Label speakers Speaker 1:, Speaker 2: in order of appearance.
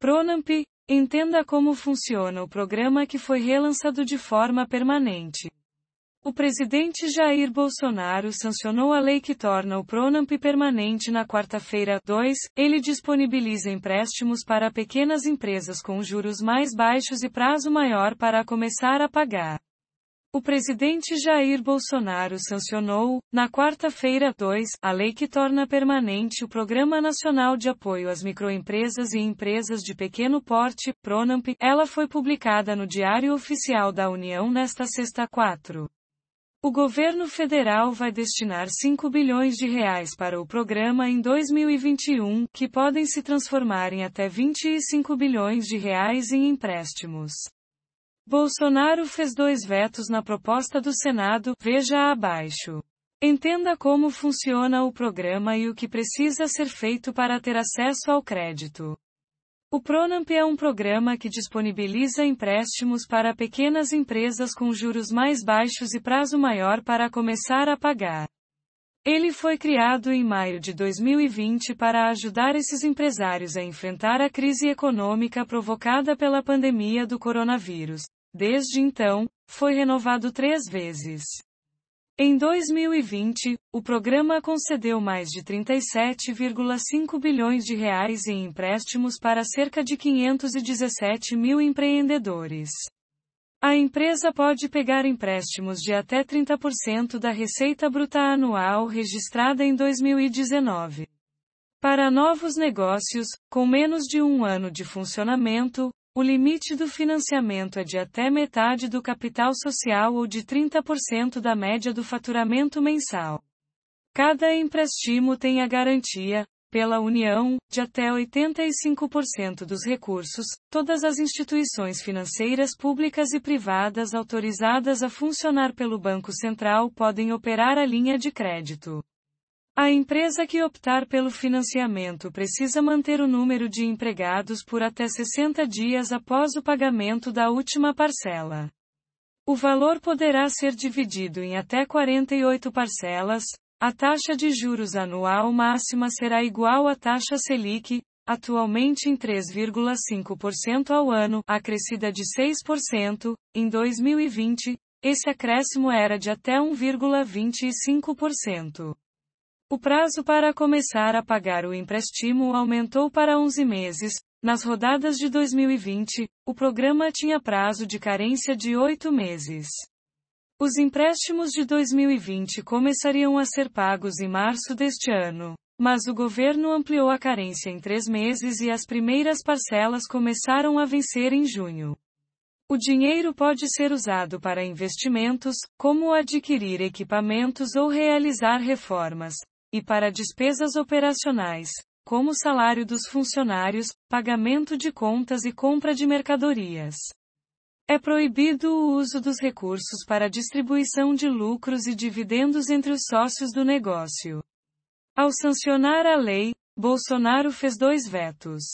Speaker 1: Pronamp, entenda como funciona o programa que foi relançado de forma permanente. O presidente Jair Bolsonaro sancionou a lei que torna o Pronamp permanente na quarta-feira. 2. Ele disponibiliza empréstimos para pequenas empresas com juros mais baixos e prazo maior para começar a pagar. O presidente Jair Bolsonaro sancionou, na quarta-feira 2, a lei que torna permanente o Programa Nacional de Apoio às Microempresas e Empresas de Pequeno Porte, PRONAMP. Ela foi publicada no Diário Oficial da União nesta sexta 4. O governo federal vai destinar 5 bilhões de reais para o programa em 2021, que podem se transformar em até 25 bilhões de reais em empréstimos. Bolsonaro fez dois vetos na proposta do Senado, veja abaixo. Entenda como funciona o programa e o que precisa ser feito para ter acesso ao crédito. O Pronamp é um programa que disponibiliza empréstimos para pequenas empresas com juros mais baixos e prazo maior para começar a pagar. Ele foi criado em maio de 2020 para ajudar esses empresários a enfrentar a crise econômica provocada pela pandemia do coronavírus, Desde então, foi renovado três vezes. Em 2020, o programa concedeu mais de 37,5 bilhões de reais em empréstimos para cerca de 517 mil empreendedores. A empresa pode pegar empréstimos de até 30% da receita bruta anual registrada em 2019. Para novos negócios, com menos de um ano de funcionamento, o limite do financiamento é de até metade do capital social ou de 30% da média do faturamento mensal. Cada empréstimo tem a garantia, pela União, de até 85% dos recursos. Todas as instituições financeiras públicas e privadas autorizadas a funcionar pelo Banco Central podem operar a linha de crédito. A empresa que optar pelo financiamento precisa manter o número de empregados por até 60 dias após o pagamento da última parcela. O valor poderá ser dividido em até 48 parcelas. A taxa de juros anual máxima será igual à taxa Selic, atualmente em 3,5% ao ano, acrescida de 6%, em 2020, esse acréscimo era de até 1,25%. O prazo para começar a pagar o empréstimo aumentou para 11 meses. Nas rodadas de 2020, o programa tinha prazo de carência de 8 meses. Os empréstimos de 2020 começariam a ser pagos em março deste ano, mas o governo ampliou a carência em três meses e as primeiras parcelas começaram a vencer em junho. O dinheiro pode ser usado para investimentos, como adquirir equipamentos ou realizar reformas, e para despesas operacionais, como salário dos funcionários, pagamento de contas e compra de mercadorias. É proibido o uso dos recursos para distribuição de lucros e dividendos entre os sócios do negócio. Ao sancionar a lei, Bolsonaro fez dois vetos.